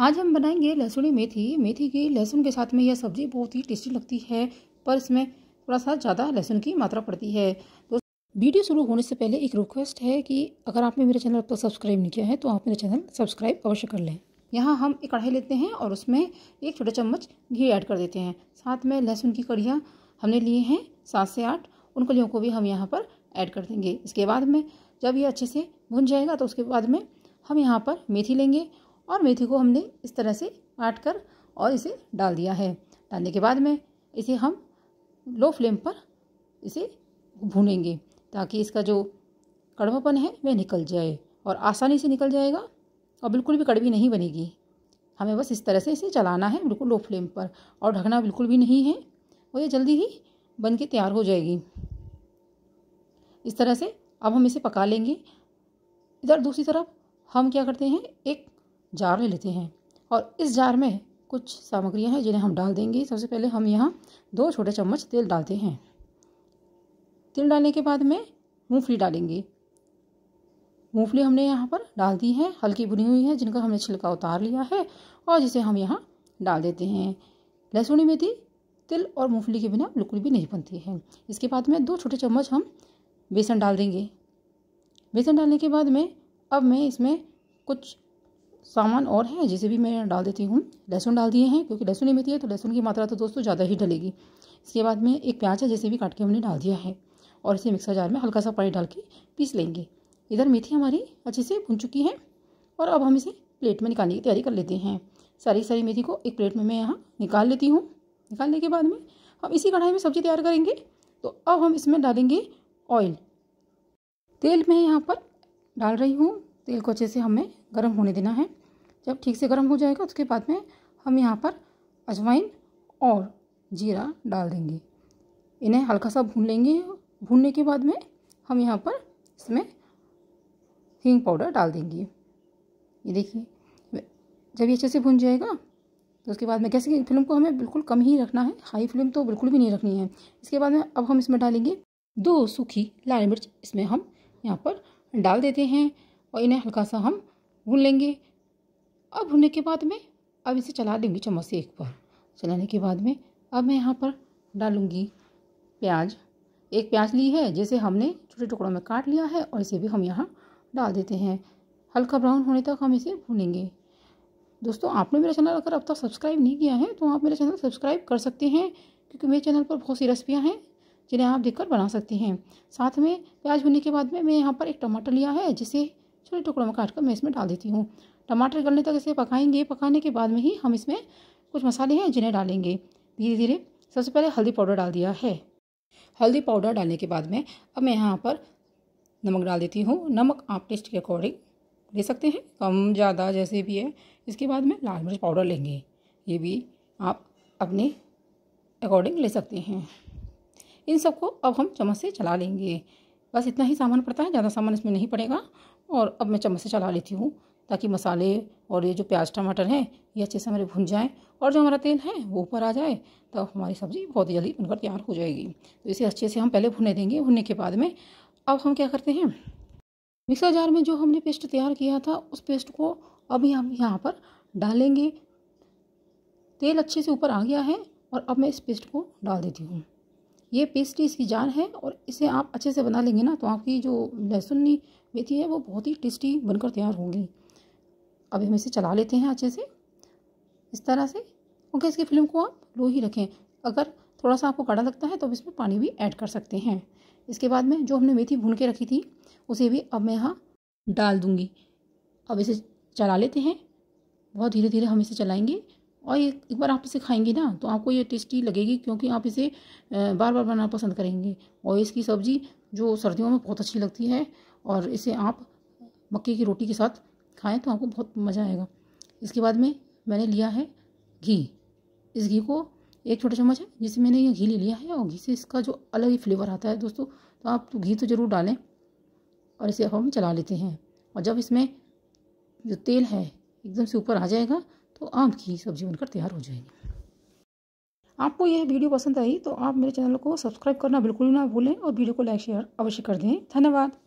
आज हम बनाएंगे लहसुनी मेथी मेथी की लहसुन के साथ में यह सब्ज़ी बहुत ही टेस्टी लगती है पर इसमें थोड़ा सा ज़्यादा लहसुन की मात्रा पड़ती है तो वीडियो शुरू होने से पहले एक रिक्वेस्ट है कि अगर आपने मेरे चैनल पर सब्सक्राइब नहीं किया है तो आप मेरे चैनल सब्सक्राइब अवश्य कर लें यहाँ हम एक कढ़ाई लेते हैं और उसमें एक छोटा चम्मच घी ऐड कर देते हैं साथ में लहसुन की कड़ियाँ हमने लिए हैं सात से आठ उन कलियों को भी हम यहाँ पर ऐड कर देंगे इसके बाद में जब ये अच्छे से भुन जाएगा तो उसके बाद में हम यहाँ पर मेथी लेंगे और मेथी को हमने इस तरह से काट कर और इसे डाल दिया है डालने के बाद में इसे हम लो फ्लेम पर इसे भूनेंगे ताकि इसका जो कड़वापन है वह निकल जाए और आसानी से निकल जाएगा और बिल्कुल भी कड़वी नहीं बनेगी हमें बस इस तरह से इसे चलाना है बिल्कुल लो फ्लेम पर और ढकना बिल्कुल भी नहीं है और ये जल्दी ही बन के तैयार हो जाएगी इस तरह से अब हम इसे पका लेंगे इधर दूसरी तरफ हम क्या करते हैं एक जार ले लेते हैं और इस जार में कुछ सामग्रियां हैं जिन्हें हम डाल देंगे सबसे पहले हम यहाँ दो छोटे चम्मच तेल डालते हैं तेल डालने के बाद में मूँगफली डालेंगे मूँगफली हमने यहाँ पर डाल दी है हल्की बुनी हुई है जिनका हमने छिलका उतार लिया है और जिसे हम यहाँ डाल देते हैं लहसुनी मेथी तिल और मूँगफली के बिना बिल्कुल भी नहीं बनती है इसके बाद में दो छोटे चम्मच हम बेसन डाल देंगे बेसन डालने के बाद में अब मैं इसमें कुछ सामान और है जिसे भी मैं डाल देती हूँ लहसुन डाल दिए हैं क्योंकि लहसुन ही मेथी है तो लहसुन की मात्रा तो दोस्तों ज़्यादा ही डलेगी इसके बाद में एक प्याज है जिसे भी काट के हमने डाल दिया है और इसे मिक्सर जार में हल्का सा पानी डाल के पीस लेंगे इधर मेथी हमारी अच्छे से भुन चुकी है और अब हम इसे प्लेट में निकालने की तैयारी कर लेते हैं सारी सारी मेथी को एक प्लेट में मैं यहाँ निकाल लेती हूँ निकालने के बाद में हम इसी कढ़ाई में सब्ज़ी तैयार करेंगे तो अब हम इसमें डालेंगे ऑयल तेल मैं यहाँ पर डाल रही हूँ तेल को अच्छे से हमें गर्म होने देना है जब ठीक से गर्म हो जाएगा उसके बाद में हम यहाँ पर अजवाइन और जीरा डाल देंगे इन्हें हल्का सा भून लेंगे भूनने के बाद में हम यहाँ पर इसमें हींग पाउडर डाल देंगे ये देखिए जब ये अच्छे से भून जाएगा तो उसके बाद में कैसे कि फ्लेम को हमें बिल्कुल कम ही रखना है हाई फ्लेम तो बिल्कुल भी नहीं रखनी है इसके बाद में अब हम इसमें डालेंगे दो सूखी लाल मिर्च इसमें हम यहाँ पर डाल देते हैं और इन्हें हल्का सा हम भून लेंगे अब भूनने के बाद में अब इसे चला देंगे चम्मच से एक बार चलाने के बाद में अब मैं यहाँ पर डालूँगी प्याज एक प्याज ली है जिसे हमने छोटे टुकड़ों में काट लिया है और इसे भी हम यहाँ डाल देते हैं हल्का ब्राउन होने तक हम इसे भूनेंगे दोस्तों आपने मेरा चैनल अगर अब तक सब्सक्राइब नहीं किया है तो आप मेरा चैनल सब्सक्राइब कर सकते हैं क्योंकि मेरे चैनल पर बहुत सी रेसिपियाँ हैं जिन्हें आप देखकर बना सकते हैं साथ में प्याज भुनने के बाद में मैं यहाँ पर एक टमाटर लिया है जिसे छोटे टुकड़ों में काट कर मैं इसमें डाल देती हूँ टमाटर गलने तक इसे पकाएंगे पकाने के बाद में ही हम इसमें कुछ मसाले हैं जिन्हें डालेंगे धीरे धीरे सबसे पहले हल्दी पाउडर डाल दिया है हल्दी पाउडर डालने के बाद में अब मैं यहाँ पर नमक डाल देती हूँ नमक आप टेस्ट के अकॉर्डिंग ले सकते हैं कम ज़्यादा जैसे भी है इसके बाद में लाल मिर्च पाउडर लेंगे ये भी आप अपने अकॉर्डिंग ले सकते हैं इन सबको अब हम चम्मच से चला लेंगे बस इतना ही सामान पड़ता है ज़्यादा सामान इसमें नहीं पड़ेगा और अब मैं चम्मच से चला लेती हूँ ताकि मसाले और ये जो प्याज टमाटर हैं ये अच्छे से हमारे भुन जाएँ और जो हमारा तेल है वो ऊपर आ जाए तो हमारी सब्ज़ी बहुत ही जल्दी बनकर तैयार हो जाएगी तो इसे अच्छे से हम पहले भुने देंगे भुनने के बाद में अब हम क्या करते हैं मिक्सर जार में जो हमने पेस्ट तैयार किया था उस पेस्ट को अभी हम यहाँ पर डालेंगे तेल अच्छे से ऊपर आ गया है और अब मैं इस पेस्ट को डाल देती हूँ ये पेस्ट्री इसकी जान है और इसे आप अच्छे से बना लेंगे ना तो आपकी जो लहसुन मेथी है वो बहुत ही टेस्टी बनकर तैयार होंगी अभी हम इसे चला लेते हैं अच्छे से इस तरह से और गैस की फ्लेम को आप लो ही रखें अगर थोड़ा सा आपको कड़ा लगता है तो अब इसमें पानी भी ऐड कर सकते हैं इसके बाद में जो हमने मेथी भून के रखी थी उसे भी अब मैं यहाँ डाल दूँगी अब इसे चला लेते हैं बहुत धीरे धीरे हम इसे चलाएंगे और ये एक बार आप इसे खाएंगे ना तो आपको ये टेस्टी लगेगी क्योंकि आप इसे बार बार बनाना पसंद करेंगे और इसकी सब्ज़ी जो सर्दियों में बहुत अच्छी लगती है और इसे आप मक्के की रोटी के साथ खाएं तो आपको बहुत मज़ा आएगा इसके बाद में मैंने लिया है घी इस घी को एक छोटा चम्मच है जिसे मैंने ये घी ले लिया है और घी से इसका जो अलग ही फ्लेवर आता है दोस्तों तो आप तो घी तो ज़रूर डालें और इसे हम चला लेते हैं और जब इसमें जो तेल है एकदम से ऊपर आ जाएगा तो आम की सब्जी बनकर तैयार हो जाएगी आपको यह वीडियो पसंद आई तो आप मेरे चैनल को सब्सक्राइब करना बिल्कुल ना भूलें और वीडियो को लाइक शेयर अवश्य कर दें धन्यवाद